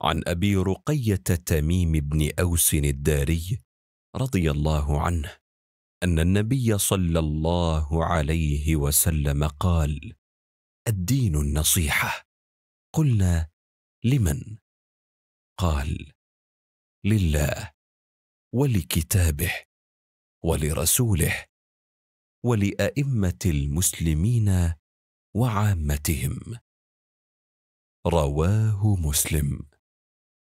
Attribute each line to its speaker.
Speaker 1: عن ابي رقيه تميم بن اوس الداري رضي الله عنه ان النبي صلى الله عليه وسلم قال الدين النصيحه قلنا لمن قال لله ولكتابه ولرسوله ولائمه المسلمين وعامتهم رواه مسلم